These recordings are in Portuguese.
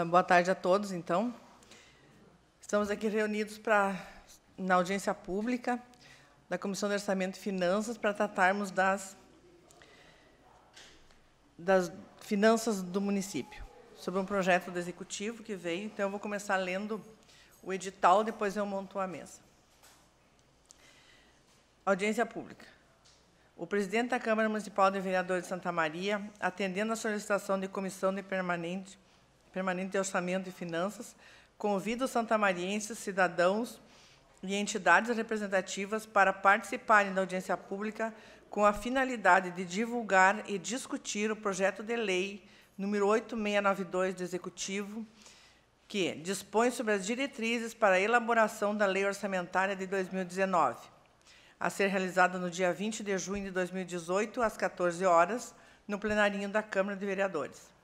Ah, boa tarde a todos, então. Estamos aqui reunidos para, na audiência pública da Comissão de Orçamento e Finanças para tratarmos das, das finanças do município, sobre um projeto do Executivo que veio. Então, eu vou começar lendo o edital, depois eu monto a mesa. Audiência pública. O presidente da Câmara Municipal de Vereadores de Santa Maria, atendendo à solicitação de comissão de permanente Permanente de Orçamento e Finanças, convida os santamarienses, cidadãos e entidades representativas para participarem da audiência pública com a finalidade de divulgar e discutir o projeto de lei número 8692 do Executivo, que dispõe sobre as diretrizes para a elaboração da Lei Orçamentária de 2019, a ser realizada no dia 20 de junho de 2018, às 14 horas, no plenarinho da Câmara de Vereadores.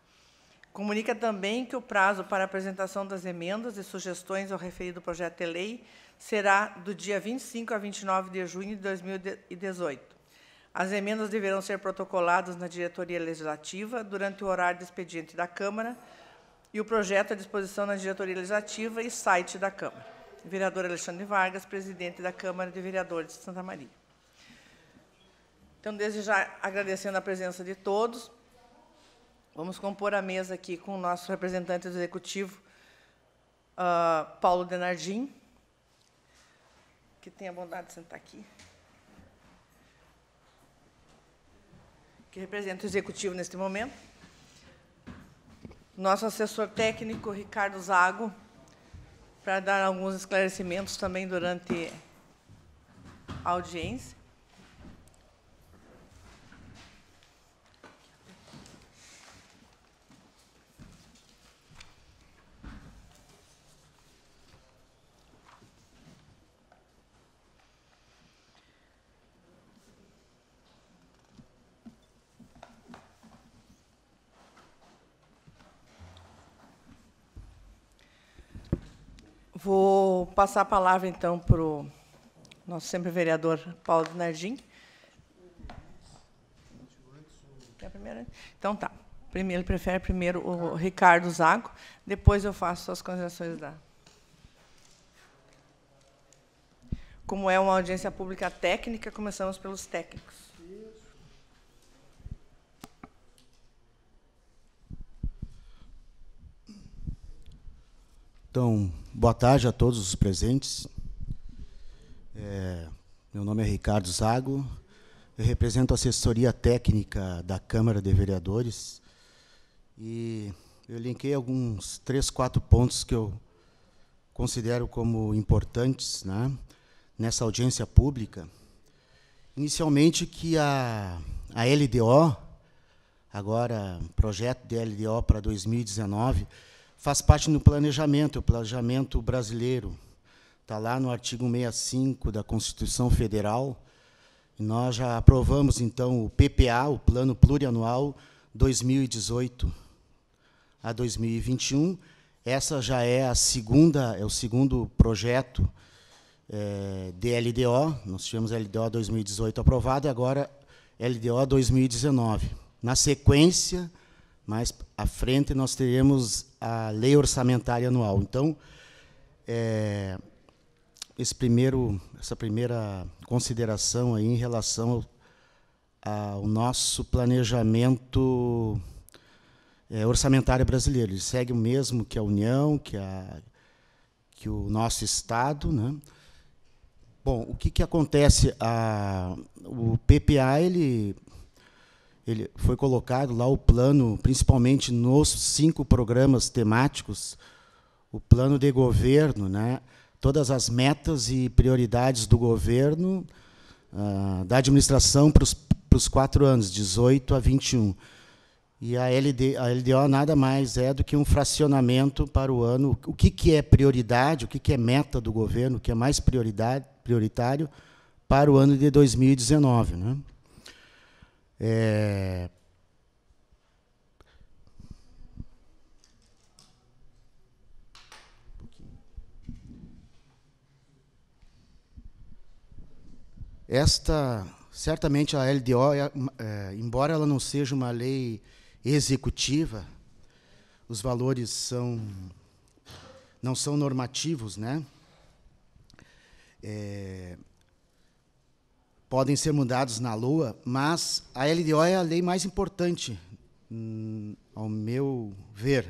Comunica também que o prazo para apresentação das emendas e sugestões ao referido projeto de lei será do dia 25 a 29 de junho de 2018. As emendas deverão ser protocoladas na diretoria legislativa durante o horário de expediente da Câmara e o projeto à disposição na diretoria legislativa e site da Câmara. Vereador Alexandre Vargas, presidente da Câmara de Vereadores de Santa Maria. Então, desde já agradecendo a presença de todos. Vamos compor a mesa aqui com o nosso representante do executivo, uh, Paulo Denardim, que tem a bondade de sentar aqui, que representa o executivo neste momento. Nosso assessor técnico, Ricardo Zago, para dar alguns esclarecimentos também durante a audiência. passar a palavra, então, para o nosso sempre vereador Paulo Nardim. Então, tá. Primeiro, ele prefere primeiro o Ricardo Zago, depois eu faço as considerações da... Como é uma audiência pública técnica, começamos pelos técnicos. Então, boa tarde a todos os presentes. É, meu nome é Ricardo Zago, eu represento a assessoria técnica da Câmara de Vereadores e eu linkei alguns três, quatro pontos que eu considero como importantes né, nessa audiência pública. Inicialmente que a, a LDO, agora projeto de LDO para 2019, faz parte do planejamento, é o planejamento brasileiro. Está lá no artigo 65 da Constituição Federal. Nós já aprovamos, então, o PPA, o Plano Plurianual 2018 a 2021. Essa já é a segunda, é o segundo projeto é, de LDO. Nós tivemos LDO 2018 aprovado e agora LDO 2019. Na sequência, mais à frente, nós teremos a lei orçamentária anual. Então, é, esse primeiro, essa primeira consideração aí em relação ao, ao nosso planejamento é, orçamentário brasileiro. Ele segue o mesmo que a União, que, a, que o nosso Estado. Né? Bom, o que, que acontece? A, o PPA ele ele foi colocado lá o plano, principalmente nos cinco programas temáticos, o plano de governo, né? todas as metas e prioridades do governo, uh, da administração para os, para os quatro anos, 18 a 21. E a, LD, a LDO nada mais é do que um fracionamento para o ano. O que, que é prioridade, o que, que é meta do governo, o que é mais prioridade, prioritário para o ano de 2019. Né? É... Esta, certamente a LDO, é, é, embora ela não seja uma lei executiva, os valores são não são normativos, né? É, podem ser mudados na Lua, mas a LDO é a lei mais importante, hum, ao meu ver,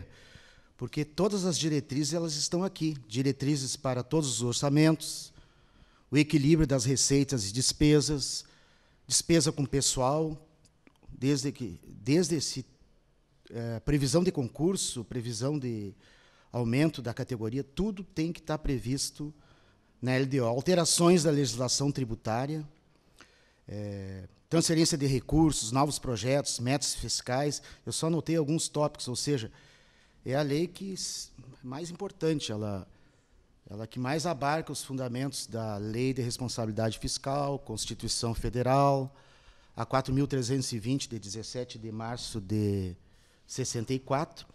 porque todas as diretrizes elas estão aqui, diretrizes para todos os orçamentos, o equilíbrio das receitas e despesas, despesa com pessoal, desde que desde esse é, previsão de concurso, previsão de aumento da categoria, tudo tem que estar previsto na LDO. Alterações da legislação tributária, é, transferência de recursos, novos projetos, metas fiscais. Eu só anotei alguns tópicos, ou seja, é a lei que mais importante, ela, ela que mais abarca os fundamentos da Lei de Responsabilidade Fiscal, Constituição Federal, a 4.320, de 17 de março de 64.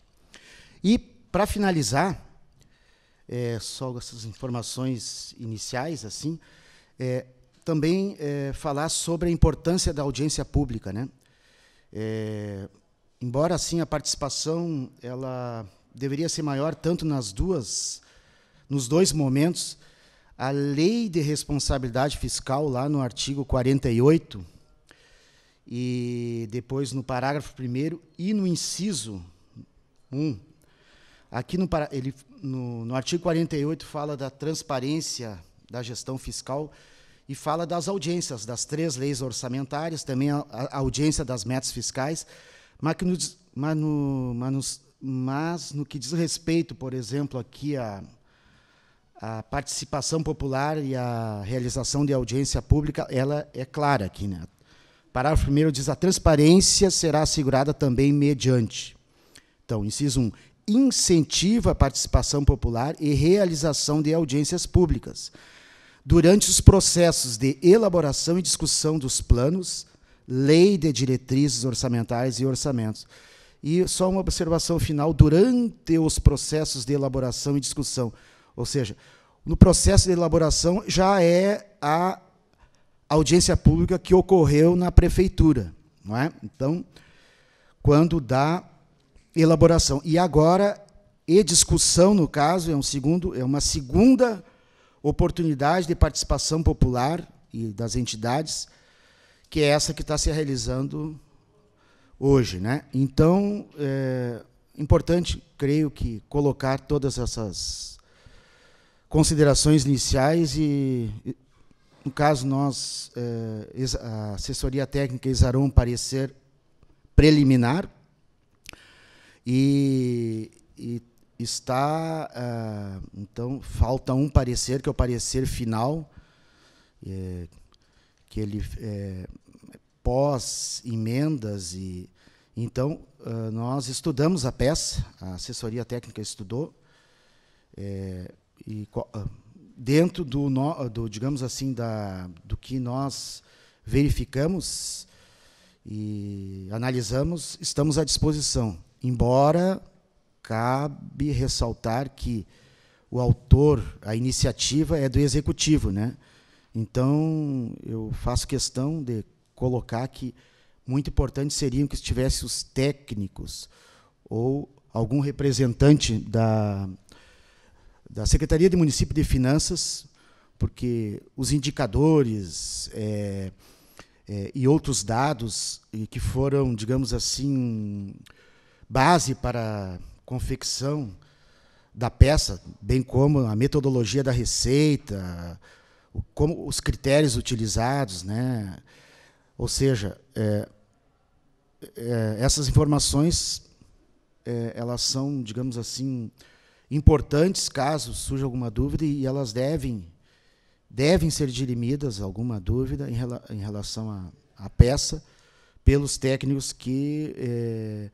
E, para finalizar, é, só essas informações iniciais, assim, é, também é, falar sobre a importância da audiência pública, né? É, embora assim a participação ela deveria ser maior tanto nas duas, nos dois momentos, a lei de responsabilidade fiscal lá no artigo 48 e depois no parágrafo primeiro e no inciso 1. Aqui no, ele, no, no artigo 48 fala da transparência da gestão fiscal e fala das audiências, das três leis orçamentárias, também a, a audiência das metas fiscais, mas, no, mas, no, mas, mas no que diz respeito, por exemplo, aqui a, a participação popular e a realização de audiência pública, ela é clara aqui. Né? Parágrafo 1 diz: a transparência será assegurada também mediante. Então, inciso 1. Um, incentiva a participação popular e realização de audiências públicas durante os processos de elaboração e discussão dos planos, lei de diretrizes orçamentais e orçamentos. E só uma observação final durante os processos de elaboração e discussão, ou seja, no processo de elaboração já é a audiência pública que ocorreu na prefeitura, não é? Então, quando dá elaboração. E agora e discussão, no caso, é um segundo, é uma segunda oportunidade de participação popular e das entidades, que é essa que está se realizando hoje. Né? Então, é importante, creio que, colocar todas essas considerações iniciais e, no caso, nós, é, a assessoria técnica exarou um parecer preliminar e, e está. Uh, então, falta um parecer, que é o parecer final, é, que ele. É, eh, pós-emendas e. Então, uh, nós estudamos a peça, a assessoria técnica estudou, é, e ah, dentro do, no, do, digamos assim, da, do que nós verificamos e analisamos, estamos à disposição. Embora cabe ressaltar que o autor, a iniciativa é do executivo, né? Então, eu faço questão de colocar que muito importante seriam que estivesse os técnicos ou algum representante da, da Secretaria de Município de Finanças, porque os indicadores é, é, e outros dados que foram, digamos assim, base para confecção da peça, bem como a metodologia da receita, o, como os critérios utilizados, né? Ou seja, é, é, essas informações é, elas são, digamos assim, importantes caso surja alguma dúvida e elas devem devem ser dirimidas alguma dúvida em, rela, em relação à peça pelos técnicos que é,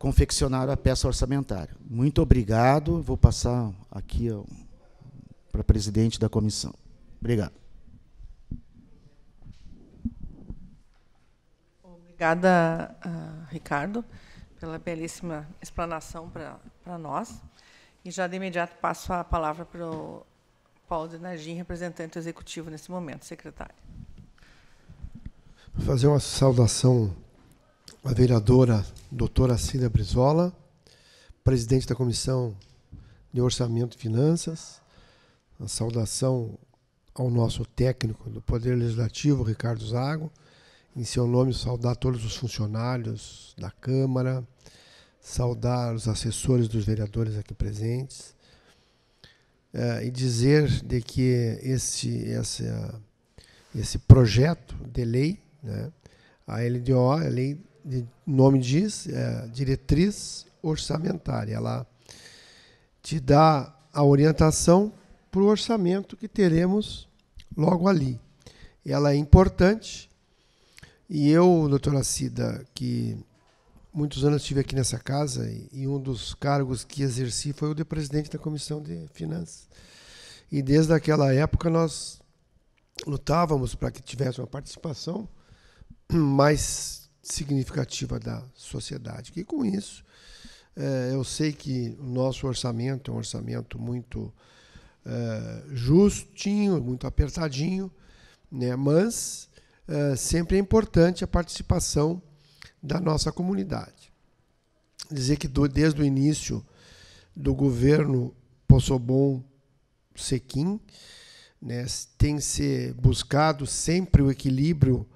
confeccionar a peça orçamentária. Muito obrigado. Vou passar aqui para a presidente da comissão. Obrigado. Obrigada, ah, Ricardo, pela belíssima explanação para nós. E já de imediato passo a palavra para o Paulo de representante executivo nesse momento, secretário. Vou fazer uma saudação a vereadora doutora Cília Brizola, presidente da Comissão de Orçamento e Finanças, a saudação ao nosso técnico do Poder Legislativo, Ricardo Zago, em seu nome saudar todos os funcionários da Câmara, saudar os assessores dos vereadores aqui presentes eh, e dizer de que esse, esse, esse projeto de lei, né, a LDO, a Lei o nome diz, é, diretriz orçamentária. Ela te dá a orientação para o orçamento que teremos logo ali. Ela é importante e eu, doutora Cida, que muitos anos estive aqui nessa casa e um dos cargos que exerci foi o de presidente da Comissão de Finanças. E desde aquela época nós lutávamos para que tivesse uma participação mais significativa da sociedade. E com isso, é, eu sei que o nosso orçamento é um orçamento muito eh, justinho, muito apertadinho, né? mas é, sempre é importante a participação da nossa comunidade. Dizer que do, desde o início do governo Poçobon Sequim, né, tem se buscado sempre o equilíbrio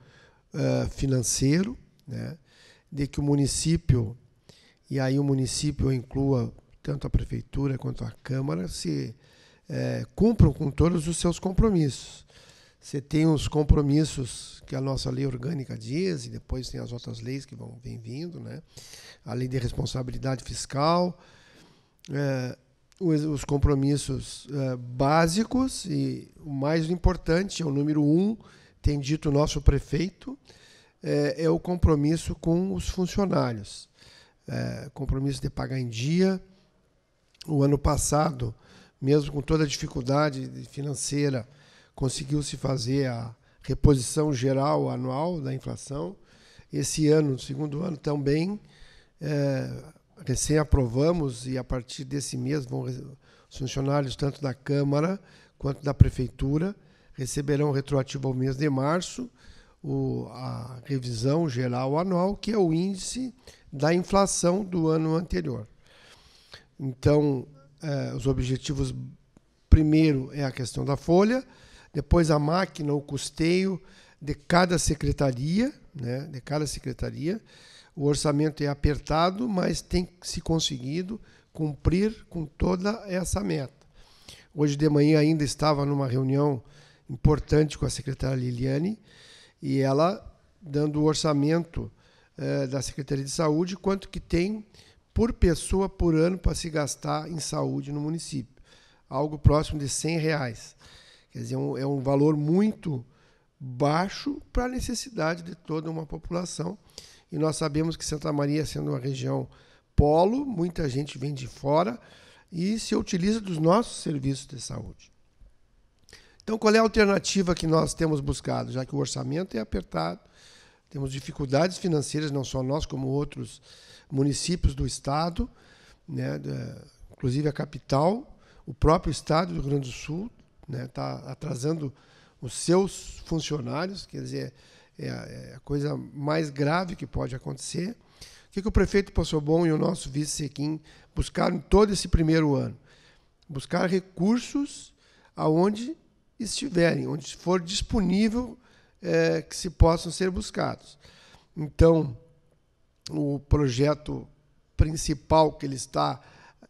uh, financeiro, né, de que o município, e aí o município inclua tanto a prefeitura quanto a Câmara, se é, cumpram com todos os seus compromissos. Você tem os compromissos que a nossa lei orgânica diz, e depois tem as outras leis que vão vem vindo, né? a lei de responsabilidade fiscal, é, os, os, compromissos é, básicos, e o mais importante é o número um, tem dito o nosso prefeito, é, é o compromisso com os funcionários. É, compromisso de pagar em dia. O ano passado, mesmo com toda a dificuldade financeira, conseguiu-se fazer a reposição geral anual da inflação. Esse ano, segundo ano, também é, recém aprovamos e a partir desse mês vão, os funcionários tanto da Câmara quanto da Prefeitura receberão retroativo ao mês de março o, a revisão geral anual, que é o índice da inflação do ano anterior. Então, é, os objetivos primeiro é a questão da folha, depois a máquina, o custeio de cada secretaria, né, de cada secretaria. O orçamento é apertado, mas tem se conseguido cumprir com toda essa meta. Hoje de manhã ainda estava numa reunião importante com a secretária Liliane, e ela dando o orçamento eh, da Secretaria de Saúde, quanto que tem por pessoa por ano para se gastar em saúde no município, algo próximo de 100 reais. Quer dizer, é um, é um valor muito baixo para a necessidade de toda uma população. E nós sabemos que Santa Maria, sendo uma região polo, muita gente vem de fora e se utiliza dos nossos serviços de saúde. Então, qual é a alternativa que nós temos buscado? Já que o orçamento é apertado, temos dificuldades financeiras, não só nós, como outros municípios do Estado, né, inclusive a capital, o próprio Estado do Rio Grande do Sul está né, tá atrasando os seus funcionários, quer dizer, é a, é a, coisa mais grave que pode acontecer. O que, que o prefeito Possobon e o nosso vice Sequim buscaram todo esse primeiro ano? Buscar recursos aonde estiverem, onde for disponível é, que se possam ser buscados. Então, o projeto principal que ele está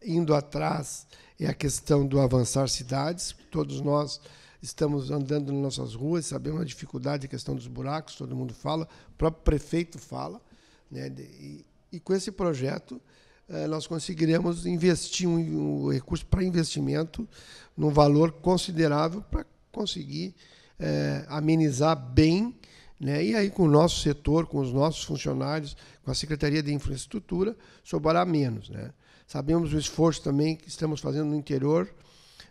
indo atrás é a questão do avançar cidades. Todos nós estamos andando nas nossas ruas, sabemos a dificuldade, da questão dos buracos, todo mundo fala, o próprio prefeito fala. Né? E, e com esse projeto, é, nós conseguiremos investir um, um recurso para investimento num valor considerável para conseguir é, amenizar bem. Né? E aí, com o nosso setor, com os nossos funcionários, com a Secretaria de Infraestrutura, sobrará menos. Né? Sabemos o esforço também que estamos fazendo no interior,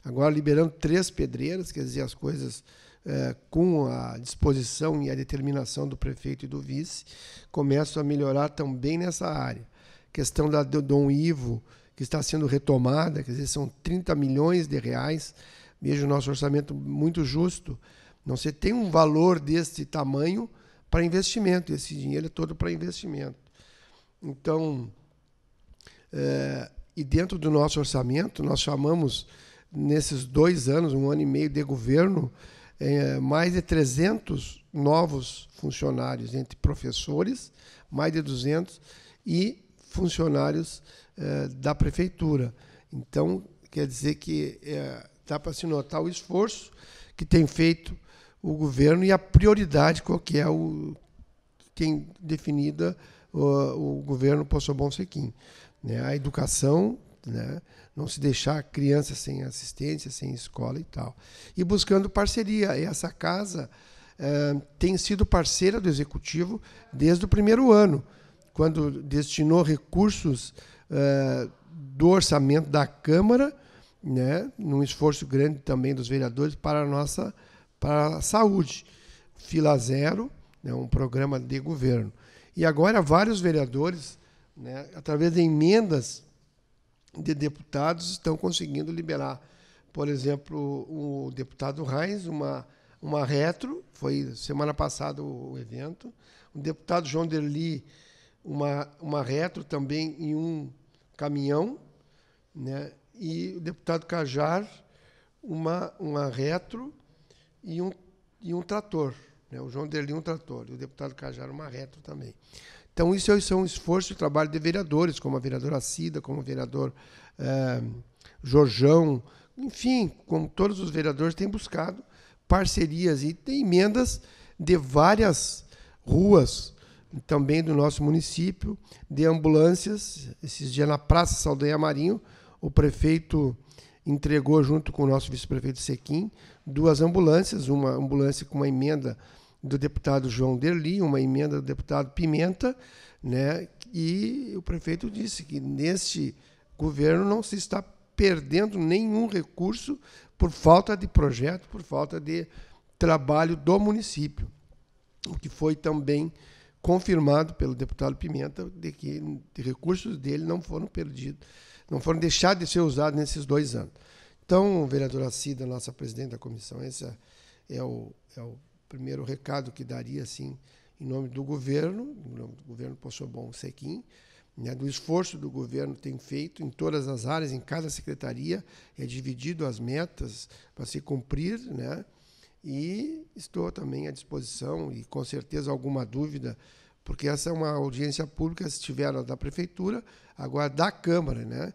agora liberando três pedreiras, quer dizer, as coisas é, com a disposição e a determinação do prefeito e do vice, começam a melhorar também nessa área. Questão da do Dom Ivo, que está sendo retomada, quer dizer, são 30 milhões de reais vejo o nosso orçamento muito justo. Não se tem um valor desse tamanho para investimento, esse dinheiro é todo para investimento. Então, é, e dentro do nosso orçamento, nós chamamos, nesses dois anos, um ano e meio de governo, é, mais de 300 novos funcionários, entre professores, mais de 200, e funcionários é, da prefeitura. Então, quer dizer que é, Dá para se notar o esforço que tem feito o governo e a prioridade qual que é o tem definida o, o governo Poçobon Sequim. Né? A educação, né? não se deixar criança sem assistência, sem escola e tal. E buscando parceria. essa casa eh, tem sido parceira do Executivo desde o primeiro ano, quando destinou recursos eh, do orçamento da Câmara né, num esforço grande também dos vereadores para a nossa para a saúde. Fila Zero, né, um programa de governo. E agora vários vereadores, né, através de emendas de deputados, estão conseguindo liberar. Por exemplo, o deputado Reis, uma, uma retro, foi semana passada o evento. O deputado João Derli, uma, uma retro também em um caminhão. Né? e o deputado Cajar uma, uma retro e um, e um trator. Né? O João Derlin um trator e o deputado Cajar uma retro também. Então, isso é um esforço e trabalho de vereadores, como a vereadora Cida, como o vereador eh, Jorjão, enfim, como todos os vereadores têm buscado parcerias e tem emendas de várias ruas também do nosso município, de ambulâncias. Esses dias na Praça Saldanha Marinho, o prefeito entregou, junto com o nosso vice-prefeito Sequim, duas ambulâncias, uma ambulância com uma emenda do deputado João Derli, uma emenda do deputado Pimenta, né? e o prefeito disse que neste governo não se está perdendo nenhum recurso por falta de projeto, por falta de trabalho do município, o que foi também confirmado pelo deputado Pimenta de que recursos dele não foram perdidos não foram deixados de ser usados nesses dois anos. Então, vereadora Cida, nossa presidente da comissão, esse é, é o, é o primeiro recado que daria, assim, em nome do governo, em nome do governo Possobon Sequim, né, do esforço do governo tem feito em todas as áreas, em cada secretaria, é dividido as metas para se cumprir, né? E estou também à disposição e com certeza alguma dúvida porque essa é uma audiência pública, se tiver da prefeitura, agora da Câmara, né?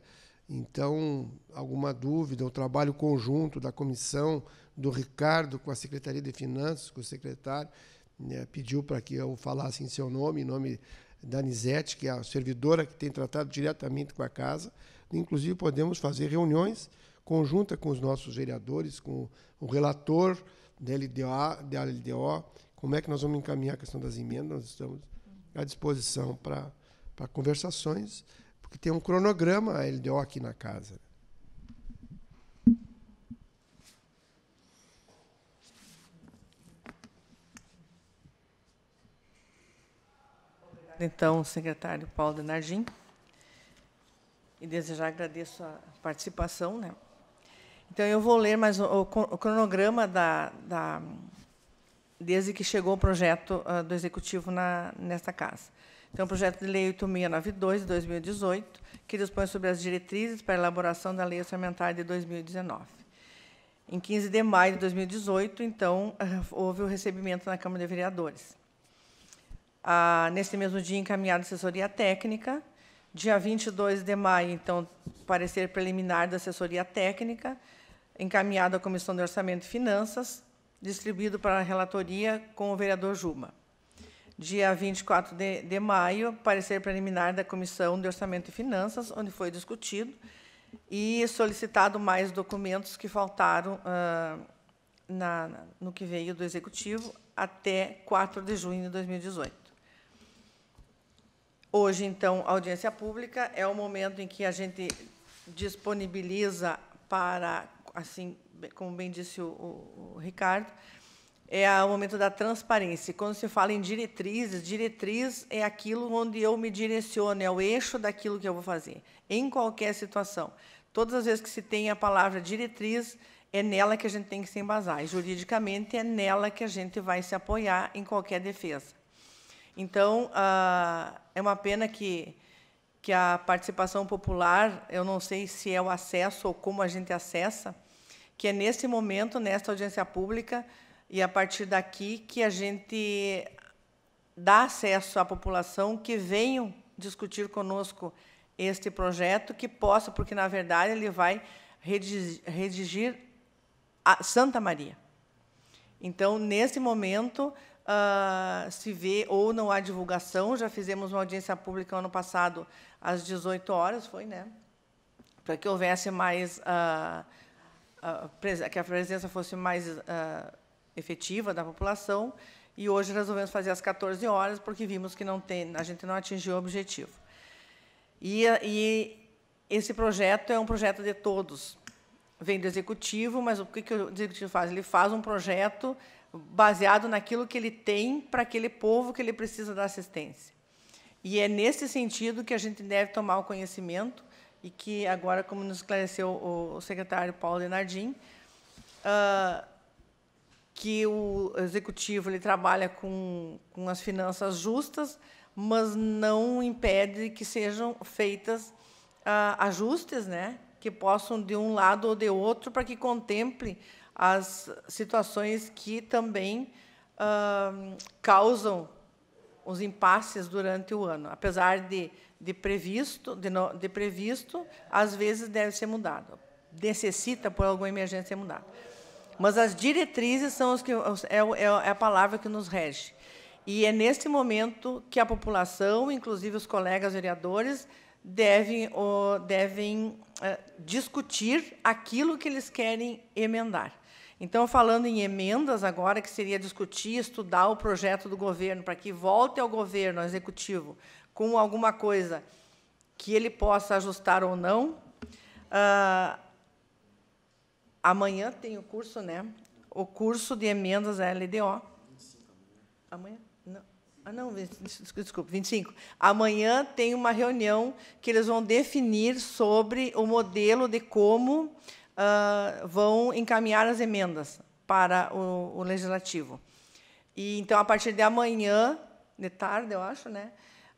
Então, alguma dúvida, o trabalho conjunto da comissão, do Ricardo com a Secretaria de Finanças, com o secretário, né, pediu para que eu falasse em seu nome, em nome da Nizete, que é a servidora que tem tratado diretamente com a casa. Inclusive, podemos fazer reuniões conjuntas com os nossos vereadores, com o relator da LDO, da LDO como é que nós vamos encaminhar a questão das emendas. Nós estamos à disposição para, para conversações, porque tem um cronograma a LDO aqui na casa. Então, secretário Paulo Denardim, e desejar agradeço a participação, né? Então, eu vou ler mais o, o cronograma da, da desde que chegou o projeto uh, do Executivo na, nesta Casa. Então, o é projeto de lei 8692, de 2018, que dispõe sobre as diretrizes para a elaboração da lei orçamentária de 2019. Em 15 de maio de 2018, então, houve o recebimento na Câmara de Vereadores. Ah, nesse mesmo dia, encaminhada assessoria técnica. Dia 22 de maio, então, parecer preliminar da assessoria técnica, encaminhado à Comissão de Orçamento e Finanças, distribuído para a relatoria com o vereador Juma. Dia 24 de, de maio, parecer preliminar da Comissão de Orçamento e Finanças, onde foi discutido e solicitado mais documentos que faltaram ah, na, no que veio do Executivo até 4 de junho de 2018. Hoje, então, a audiência pública é o momento em que a gente disponibiliza para, assim, como bem disse o, o, o Ricardo, é o momento da transparência. Quando se fala em diretrizes, diretriz é aquilo onde eu me direciono, é o eixo daquilo que eu vou fazer, em qualquer situação. Todas as vezes que se tem a palavra diretriz, é nela que a gente tem que se embasar. E, juridicamente, é nela que a gente vai se apoiar em qualquer defesa. Então, ah, é uma pena que, que a participação popular, eu não sei se é o acesso ou como a gente acessa, que é nesse momento, nesta audiência pública, e a partir daqui que a gente dá acesso à população que venham discutir conosco este projeto, que possa, porque, na verdade, ele vai redigir a Santa Maria. Então, nesse momento, Uh, se vê ou não há divulgação. Já fizemos uma audiência pública ano passado às 18 horas, foi, né? Para que houvesse mais uh, a, que a presença fosse mais uh, efetiva da população, e hoje resolvemos fazer às 14 horas, porque vimos que não tem, a gente não atingiu o objetivo. E, e esse projeto é um projeto de todos. Vem do executivo, mas o que, que o executivo faz? Ele faz um projeto baseado naquilo que ele tem para aquele povo que ele precisa da assistência. E é nesse sentido que a gente deve tomar o conhecimento e que agora, como nos esclareceu o, secretário Paulo Lenardim, uh, ah, que o executivo ele trabalha com, com as finanças justas, mas não impede que sejam feitas uh, ajustes, né, que possam de um lado ou de outro para que contemple as situações que também uh, causam os impasses durante o ano, apesar de de previsto, de, no, de previsto, às vezes deve ser mudado. Necessita, por alguma emergência, ser mudado. Mas as diretrizes são os que é, é, é a palavra que nos rege. E é neste momento que a população, inclusive os colegas vereadores, devem, devem eh, discutir aquilo que eles querem emendar. Então, falando em emendas agora, que seria discutir, estudar o projeto do governo, para que volte ao governo, ao executivo, com alguma coisa que ele possa ajustar ou não. Ah, amanhã tem o curso, né? O curso de emendas da é LDO. 25, amanhã? Não. Ah, não, desculpa, 25. Amanhã tem uma reunião que eles vão definir sobre o modelo de como ah, vão encaminhar as emendas para o, o legislativo. E então, a partir de amanhã, de tarde, eu acho, né?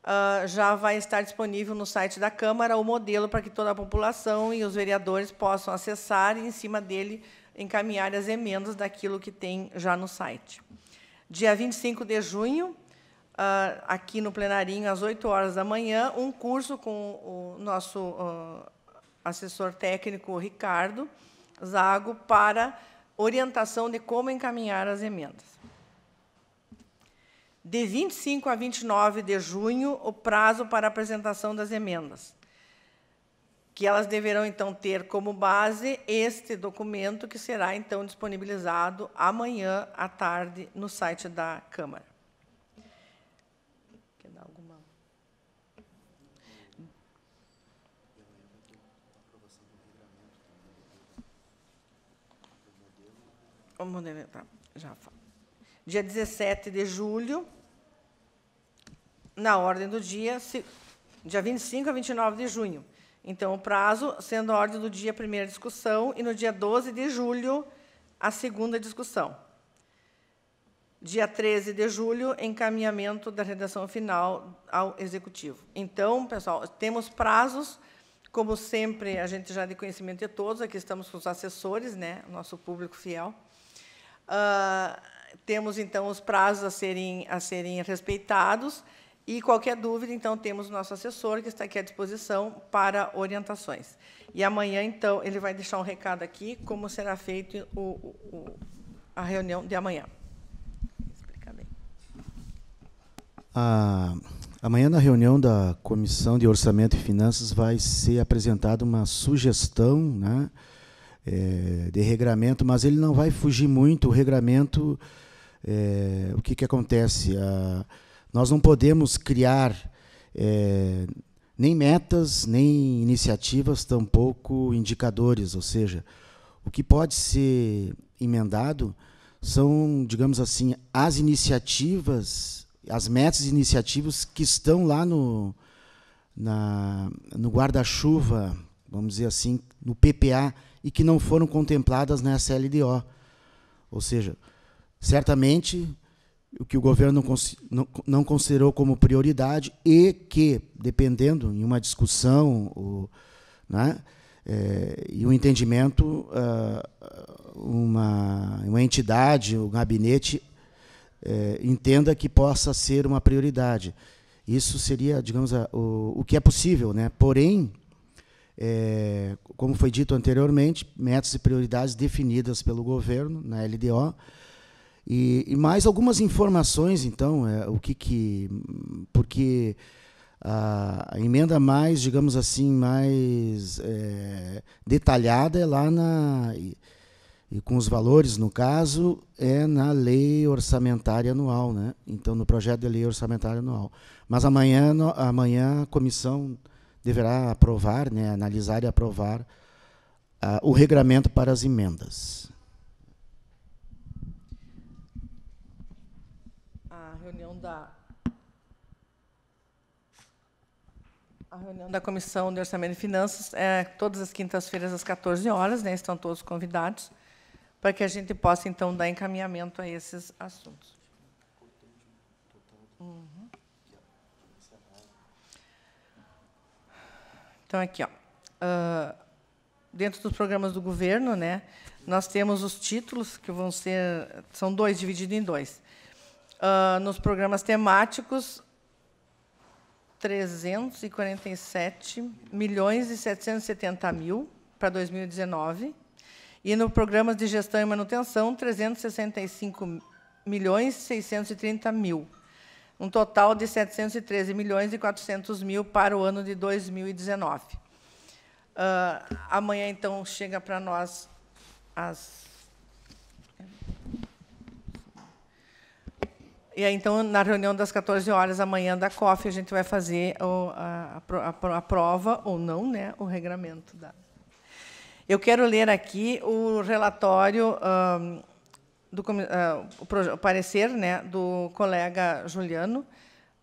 Uh, já vai estar disponível no site da Câmara o modelo para que toda a população e os vereadores possam acessar e, em cima dele, encaminhar as emendas daquilo que tem já no site. Dia 25 de junho, uh, aqui no plenarinho, às 8 horas da manhã, um curso com o nosso uh, assessor técnico, Ricardo Zago, para orientação de como encaminhar as emendas de 25 a 29 de junho o prazo para apresentação das emendas, que elas deverão, então, ter como base este documento, que será, então, disponibilizado amanhã à tarde no site da Câmara. Quer dar alguma? Vamos tá. já falo dia 17 de julho, na ordem do dia, dia 25 a 29 de junho. Então, o prazo, sendo a ordem do dia primeira discussão, e no dia 12 de julho, a segunda discussão. Dia 13 de julho, encaminhamento da redação final ao Executivo. Então, pessoal, temos prazos, como sempre, a gente já é de conhecimento de todos, aqui estamos com os assessores, né, nosso público fiel. Uh, temos então os prazos a serem, a serem respeitados e qualquer dúvida, então temos o nosso assessor que está aqui à disposição para orientações. E amanhã então ele vai deixar um recado aqui como será feito o, o, a reunião de amanhã. explicar bem. Ah, amanhã na reunião da Comissão de Orçamento e Finanças vai ser apresentada uma sugestão, né? é, de regramento, mas ele não vai fugir muito. O regramento, é, o que, que acontece? A, nós não podemos criar é, nem metas, nem iniciativas, tampouco indicadores. Ou seja, o que pode ser emendado são, digamos assim, as iniciativas, as metas e iniciativas que estão lá no, no guarda-chuva, vamos dizer assim, no PPA e que não foram contempladas nessa LDO. Ou seja, certamente o que o governo não, considerou como prioridade e que, dependendo em uma discussão né, é, e um entendimento, ah, uma, uma entidade, um gabinete é, entenda que possa ser uma prioridade. Isso seria, digamos, o, o que é possível. Né? Porém, é, como foi dito anteriormente, metas e prioridades definidas pelo governo na LDO. E, e mais algumas informações, então, é, o que, que porque a emenda mais, digamos assim, mais é, detalhada é lá na e, e, com os valores, no caso, é na lei orçamentária anual, né? Então, no projeto de lei orçamentária anual. Mas amanhã, no, amanhã a comissão deverá aprovar, né, analisar e aprovar uh, o regramento para as emendas. A reunião da A reunião da Comissão de Orçamento e Finanças é todas as quintas-feiras às 14 horas, né? Estão todos convidados para que a gente possa então dar encaminhamento a esses assuntos. Uhum. Então, aqui, ó. Uh, dentro dos programas do governo, né, nós temos os títulos, que vão ser. São dois, divididos em dois. Uh, nos programas temáticos, 347 milhões e 770 mil para 2019. E no programa de gestão e manutenção, 365 milhões e 630 mil um total de 713 milhões e 400 mil para o ano de 2019. Uh, ah, amanhã, então, chega para nós as... E aí, então, na reunião das 14 horas amanhã da COF, a gente vai fazer o, a, a, a, prova, ou não, né, o regramento da... Eu quero ler aqui o relatório... Ah, do uh, o parecer né, do colega Juliano,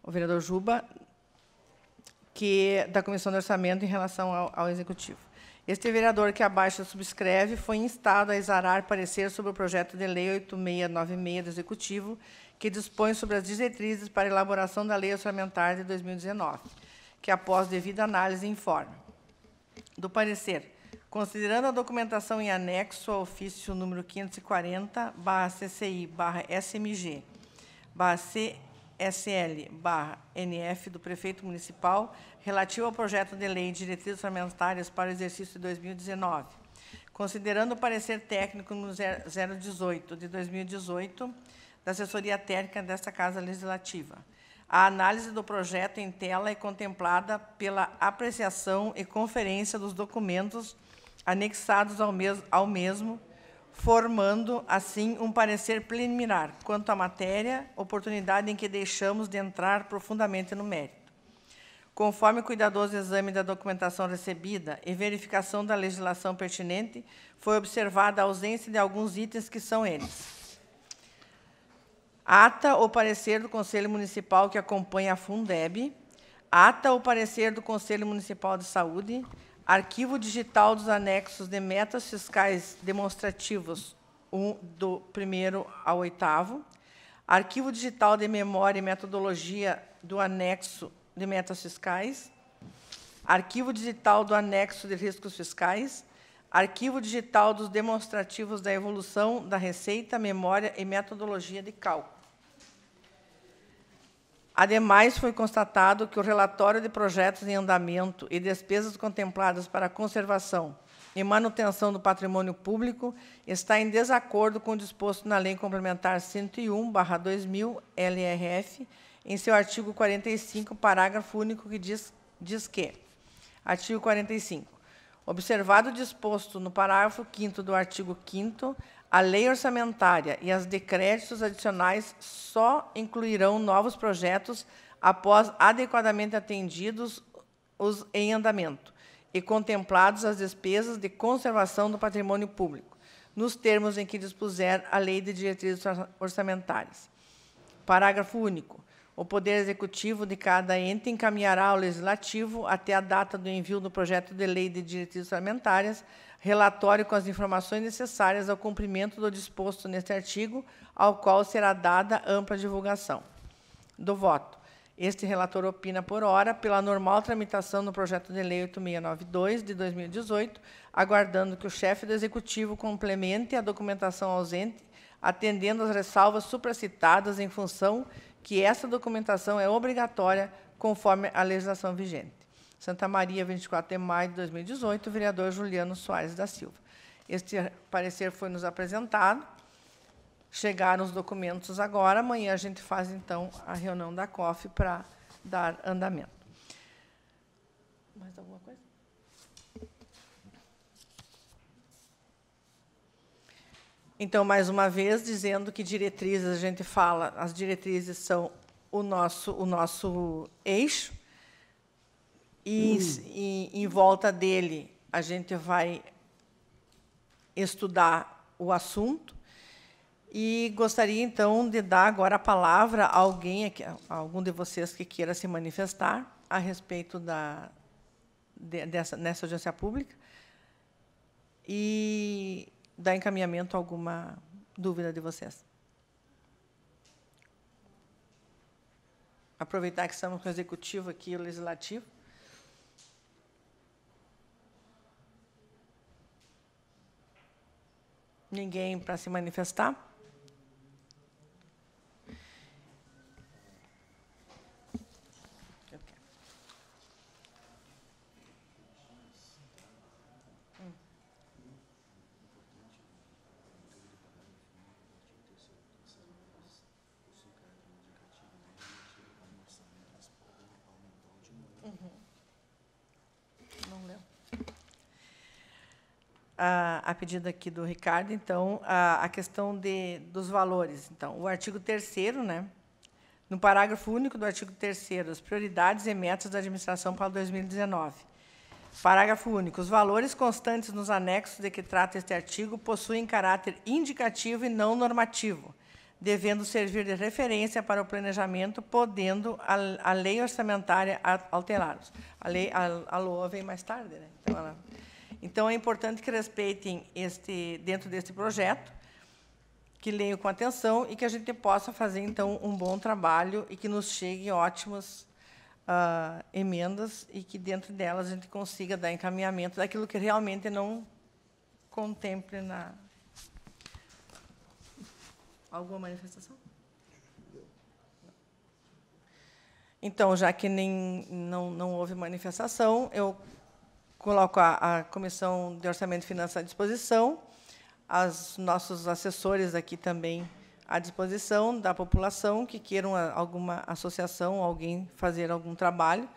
o vereador Juba, que é da Comissão de Orçamento em relação ao, ao Executivo. Este vereador que abaixo subscreve foi instado a exarar parecer sobre o projeto de lei 8696 do Executivo, que dispõe sobre as diretrizes para elaboração da lei orçamentária de 2019, que após devida análise informa do parecer Considerando a documentação em anexo ao ofício número 540, barra CCI, barra SMG, barra CSL, barra NF do Prefeito Municipal, relativo ao projeto de lei de diretrizes orçamentárias para o exercício de 2019. Considerando o parecer técnico número 018 de 2018, da assessoria técnica desta Casa Legislativa. A análise do projeto em tela é contemplada pela apreciação e conferência dos documentos anexados ao, mes ao mesmo, formando, assim, um parecer preliminar quanto à matéria, oportunidade em que deixamos de entrar profundamente no mérito. Conforme cuidadoso exame da documentação recebida e verificação da legislação pertinente, foi observada a ausência de alguns itens que são eles. Ata ou parecer do Conselho Municipal que acompanha a Fundeb, ata ou parecer do Conselho Municipal de Saúde, Arquivo digital dos anexos de metas fiscais demonstrativos um, do primeiro ao oitavo. Arquivo digital de memória e metodologia do anexo de metas fiscais. Arquivo digital do anexo de riscos fiscais. Arquivo digital dos demonstrativos da evolução da receita, memória e metodologia de cálculo. Ademais, foi constatado que o relatório de projetos em andamento e despesas contempladas para a conservação e manutenção do patrimônio público está em desacordo com o disposto na Lei Complementar 101/2000 LRF, em seu artigo 45, parágrafo único que diz diz que artigo 45 Observado o disposto no parágrafo 5 do artigo 5 a lei orçamentária e as decréditos adicionais só incluirão novos projetos após adequadamente atendidos os em andamento e contemplados as despesas de conservação do patrimônio público, nos termos em que dispuser a Lei de Diretrizes Orçamentárias. Parágrafo único o Poder Executivo de cada ente encaminhará ao Legislativo, até a data do envio do projeto de lei de diretrizes orçamentárias, relatório com as informações necessárias ao cumprimento do disposto neste artigo, ao qual será dada ampla divulgação. Do voto. Este relator opina por hora pela normal tramitação do projeto de lei 8692 de 2018, aguardando que o chefe do executivo complemente a documentação ausente, atendendo às ressalvas supracitadas em função que essa documentação é obrigatória conforme a legislação vigente. Santa Maria, 24 de maio de 2018, vereador Juliano Soares da Silva. Este parecer foi nos apresentado. Chegaram os documentos agora. Amanhã a gente faz, então, a reunião da COF para dar andamento. Mais alguma coisa? Então, mais uma vez, dizendo que diretrizes, a gente fala, as diretrizes são o nosso, o nosso eixo, e, hum. e em volta dele a gente vai estudar o assunto. E gostaria, então, de dar agora a palavra a alguém, a algum de vocês que queira se manifestar a respeito da, de, dessa, nessa audiência pública. E dar encaminhamento a alguma dúvida de vocês. Aproveitar que estamos com o executivo aqui o legislativo. Ninguém para se manifestar? a, a pedido aqui do Ricardo, então, a, a questão de, dos valores. Então, o artigo 3 né? No parágrafo único do artigo 3 as prioridades e metas da administração para 2019. Parágrafo único. Os valores constantes nos anexos de que trata este artigo possuem caráter indicativo e não normativo, devendo servir de referência para o planejamento, podendo a, a lei orçamentária alterá-los. A lei, a, a LOA vem mais tarde, né? Então, ela então, é importante que respeitem este, dentro deste projeto, que leiam com atenção e que a gente possa fazer, então, um bom trabalho e que nos cheguem ótimas uh, emendas e que, dentro delas, a gente consiga dar encaminhamento daquilo que realmente não contemple na... Alguma manifestação? Então, já que nem, não, não houve manifestação, eu coloco a, a Comissão de Orçamento e Finanças à disposição, os nossos assessores aqui também à disposição da população que queiram alguma associação, alguém fazer algum trabalho.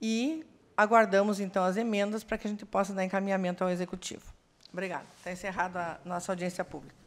E aguardamos, então, as emendas para que a gente possa dar encaminhamento ao Executivo. Obrigada. Está encerrada a nossa audiência pública.